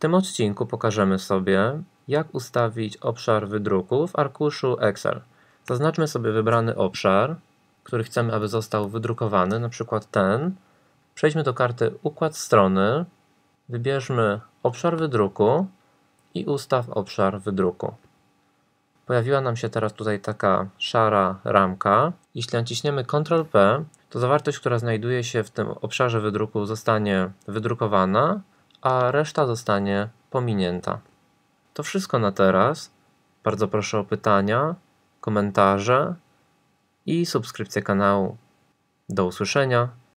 tym odcinku pokażemy sobie, jak ustawić obszar wydruku w arkuszu Excel. Zaznaczmy sobie wybrany obszar, który chcemy, aby został wydrukowany, na przykład ten. Przejdźmy do karty Układ strony, wybierzmy obszar wydruku i ustaw obszar wydruku. Pojawiła nam się teraz tutaj taka szara ramka. Jeśli naciśniemy Ctrl P, to zawartość, która znajduje się w tym obszarze wydruku zostanie wydrukowana a reszta zostanie pominięta. To wszystko na teraz. Bardzo proszę o pytania, komentarze i subskrypcję kanału. Do usłyszenia.